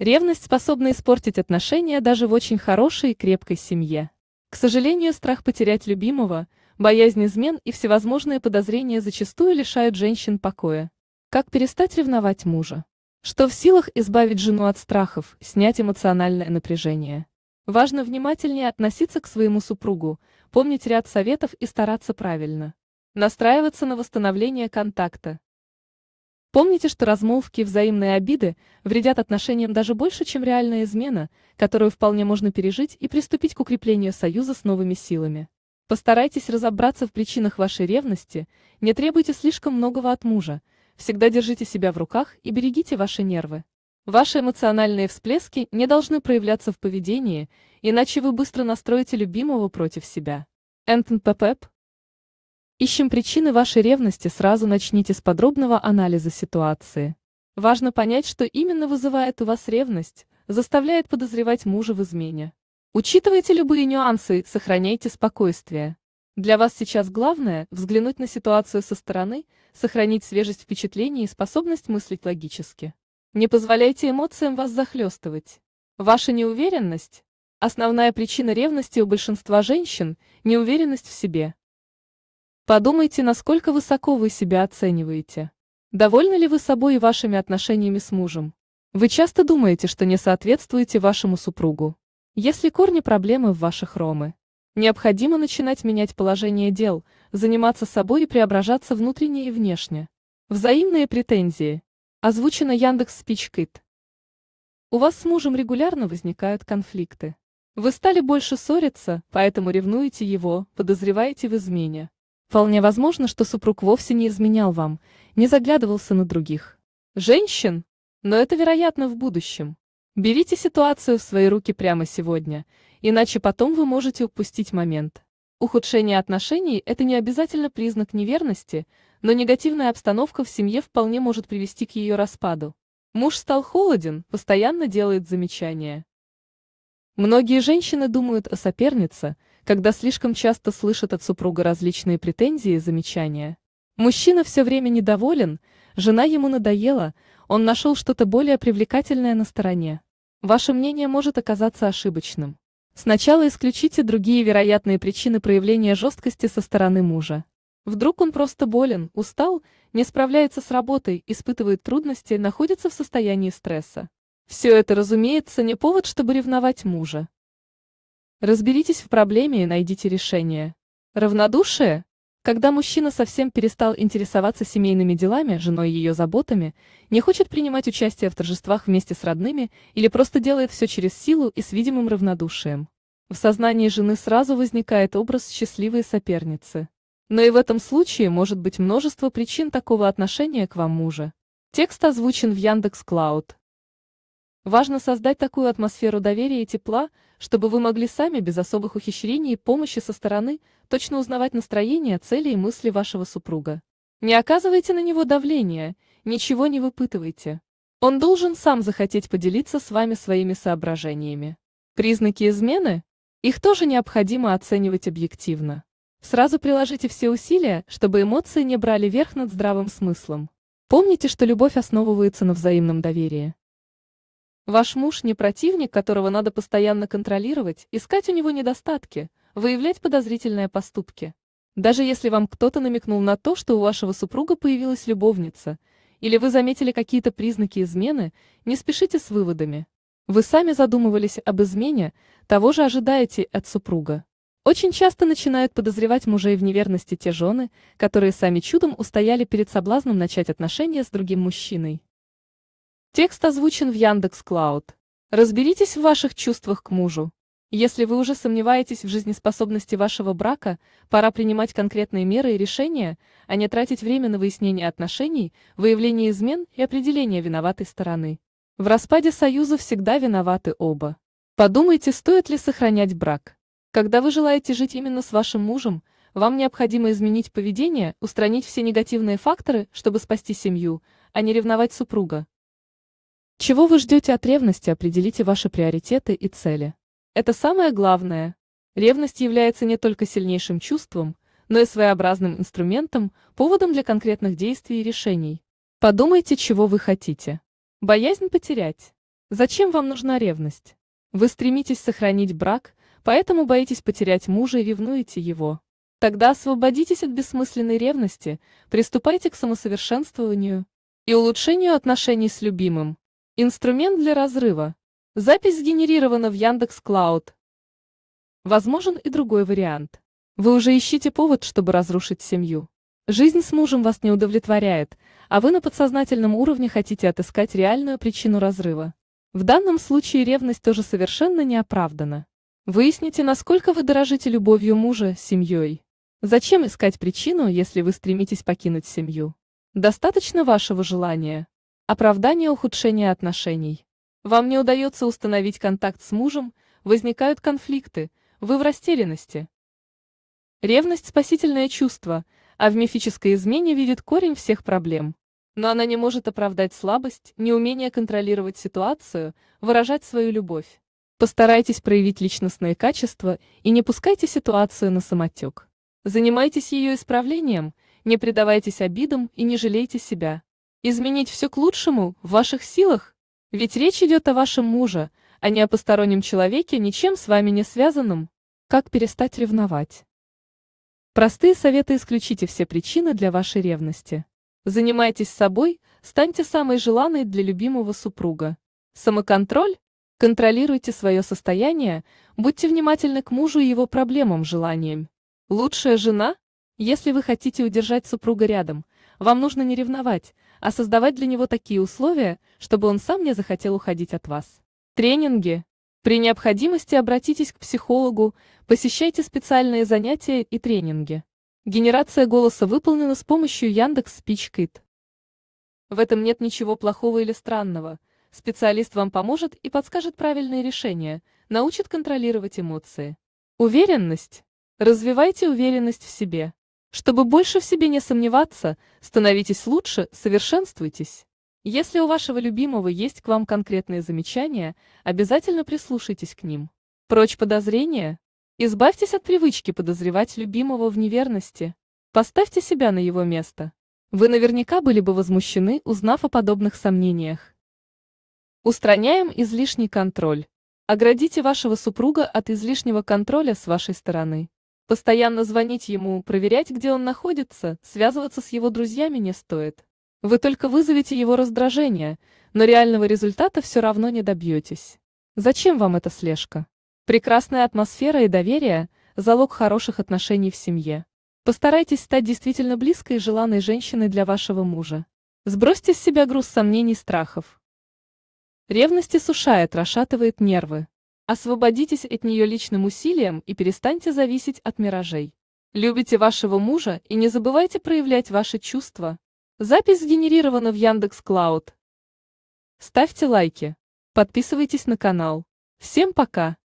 Ревность способна испортить отношения даже в очень хорошей и крепкой семье. К сожалению, страх потерять любимого, боязнь измен и всевозможные подозрения зачастую лишают женщин покоя. Как перестать ревновать мужа? Что в силах избавить жену от страхов, снять эмоциональное напряжение? Важно внимательнее относиться к своему супругу, помнить ряд советов и стараться правильно. Настраиваться на восстановление контакта. Помните, что размолвки и взаимные обиды вредят отношениям даже больше, чем реальная измена, которую вполне можно пережить и приступить к укреплению союза с новыми силами. Постарайтесь разобраться в причинах вашей ревности, не требуйте слишком многого от мужа, всегда держите себя в руках и берегите ваши нервы. Ваши эмоциональные всплески не должны проявляться в поведении, иначе вы быстро настроите любимого против себя. Энтон Пепеп, Ищем причины вашей ревности, сразу начните с подробного анализа ситуации. Важно понять, что именно вызывает у вас ревность, заставляет подозревать мужа в измене. Учитывайте любые нюансы, сохраняйте спокойствие. Для вас сейчас главное – взглянуть на ситуацию со стороны, сохранить свежесть впечатлений и способность мыслить логически. Не позволяйте эмоциям вас захлестывать. Ваша неуверенность – основная причина ревности у большинства женщин – неуверенность в себе. Подумайте, насколько высоко вы себя оцениваете. Довольны ли вы собой и вашими отношениями с мужем? Вы часто думаете, что не соответствуете вашему супругу. Если корни проблемы в ваших ромы, необходимо начинать менять положение дел, заниматься собой и преображаться внутренне и внешне. Взаимные претензии. Озвучено Яндекс Спичкит. У вас с мужем регулярно возникают конфликты. Вы стали больше ссориться, поэтому ревнуете его, подозреваете в измене. Вполне возможно, что супруг вовсе не изменял вам, не заглядывался на других. Женщин? Но это, вероятно, в будущем. Берите ситуацию в свои руки прямо сегодня, иначе потом вы можете упустить момент. Ухудшение отношений – это не обязательно признак неверности, но негативная обстановка в семье вполне может привести к ее распаду. Муж стал холоден, постоянно делает замечания. Многие женщины думают о сопернице – когда слишком часто слышат от супруга различные претензии и замечания. Мужчина все время недоволен, жена ему надоела, он нашел что-то более привлекательное на стороне. Ваше мнение может оказаться ошибочным. Сначала исключите другие вероятные причины проявления жесткости со стороны мужа. Вдруг он просто болен, устал, не справляется с работой, испытывает трудности, находится в состоянии стресса. Все это, разумеется, не повод, чтобы ревновать мужа. Разберитесь в проблеме и найдите решение. Равнодушие? Когда мужчина совсем перестал интересоваться семейными делами, женой и ее заботами, не хочет принимать участие в торжествах вместе с родными или просто делает все через силу и с видимым равнодушием. В сознании жены сразу возникает образ счастливой соперницы. Но и в этом случае может быть множество причин такого отношения к вам мужа. Текст озвучен в Яндекс.Клауд. Важно создать такую атмосферу доверия и тепла, чтобы вы могли сами без особых ухищрений и помощи со стороны точно узнавать настроение, цели и мысли вашего супруга. Не оказывайте на него давления, ничего не выпытывайте. Он должен сам захотеть поделиться с вами своими соображениями. Признаки измены? Их тоже необходимо оценивать объективно. Сразу приложите все усилия, чтобы эмоции не брали верх над здравым смыслом. Помните, что любовь основывается на взаимном доверии. Ваш муж не противник, которого надо постоянно контролировать, искать у него недостатки, выявлять подозрительные поступки. Даже если вам кто-то намекнул на то, что у вашего супруга появилась любовница, или вы заметили какие-то признаки измены, не спешите с выводами. Вы сами задумывались об измене, того же ожидаете от супруга. Очень часто начинают подозревать мужей в неверности те жены, которые сами чудом устояли перед соблазном начать отношения с другим мужчиной. Текст озвучен в Яндекс Клауд. Разберитесь в ваших чувствах к мужу. Если вы уже сомневаетесь в жизнеспособности вашего брака, пора принимать конкретные меры и решения, а не тратить время на выяснение отношений, выявление измен и определение виноватой стороны. В распаде союза всегда виноваты оба. Подумайте, стоит ли сохранять брак. Когда вы желаете жить именно с вашим мужем, вам необходимо изменить поведение, устранить все негативные факторы, чтобы спасти семью, а не ревновать супруга. Чего вы ждете от ревности, определите ваши приоритеты и цели. Это самое главное. Ревность является не только сильнейшим чувством, но и своеобразным инструментом, поводом для конкретных действий и решений. Подумайте, чего вы хотите. Боязнь потерять. Зачем вам нужна ревность? Вы стремитесь сохранить брак, поэтому боитесь потерять мужа и ревнуете его. Тогда освободитесь от бессмысленной ревности, приступайте к самосовершенствованию и улучшению отношений с любимым. Инструмент для разрыва. Запись сгенерирована в Яндекс Клауд. Возможен и другой вариант. Вы уже ищете повод, чтобы разрушить семью. Жизнь с мужем вас не удовлетворяет, а вы на подсознательном уровне хотите отыскать реальную причину разрыва. В данном случае ревность тоже совершенно не оправдана. Выясните, насколько вы дорожите любовью мужа, семьей. Зачем искать причину, если вы стремитесь покинуть семью? Достаточно вашего желания. Оправдание ухудшения отношений. Вам не удается установить контакт с мужем, возникают конфликты, вы в растерянности. Ревность – спасительное чувство, а в мифической измене видит корень всех проблем. Но она не может оправдать слабость, неумение контролировать ситуацию, выражать свою любовь. Постарайтесь проявить личностные качества и не пускайте ситуацию на самотек. Занимайтесь ее исправлением, не предавайтесь обидам и не жалейте себя. Изменить все к лучшему в ваших силах? Ведь речь идет о вашем муже, а не о постороннем человеке, ничем с вами не связанном. Как перестать ревновать? Простые советы исключите все причины для вашей ревности. Занимайтесь собой, станьте самой желанной для любимого супруга. Самоконтроль? Контролируйте свое состояние, будьте внимательны к мужу и его проблемам, желаниям. Лучшая жена? Если вы хотите удержать супруга рядом – вам нужно не ревновать, а создавать для него такие условия, чтобы он сам не захотел уходить от вас. Тренинги. При необходимости обратитесь к психологу, посещайте специальные занятия и тренинги. Генерация голоса выполнена с помощью Яндекс Спичкит. В этом нет ничего плохого или странного. Специалист вам поможет и подскажет правильные решения, научит контролировать эмоции. Уверенность. Развивайте уверенность в себе. Чтобы больше в себе не сомневаться, становитесь лучше, совершенствуйтесь. Если у вашего любимого есть к вам конкретные замечания, обязательно прислушайтесь к ним. Прочь подозрения. Избавьтесь от привычки подозревать любимого в неверности. Поставьте себя на его место. Вы наверняка были бы возмущены, узнав о подобных сомнениях. Устраняем излишний контроль. Оградите вашего супруга от излишнего контроля с вашей стороны. Постоянно звонить ему, проверять, где он находится, связываться с его друзьями не стоит. Вы только вызовете его раздражение, но реального результата все равно не добьетесь. Зачем вам эта слежка? Прекрасная атмосфера и доверие – залог хороших отношений в семье. Постарайтесь стать действительно близкой и желанной женщиной для вашего мужа. Сбросьте с себя груз сомнений и страхов. Ревность иссушает, расшатывает нервы. Освободитесь от нее личным усилием и перестаньте зависеть от миражей. Любите вашего мужа и не забывайте проявлять ваши чувства. Запись сгенерирована в Яндекс.Клауд. Ставьте лайки. Подписывайтесь на канал. Всем пока!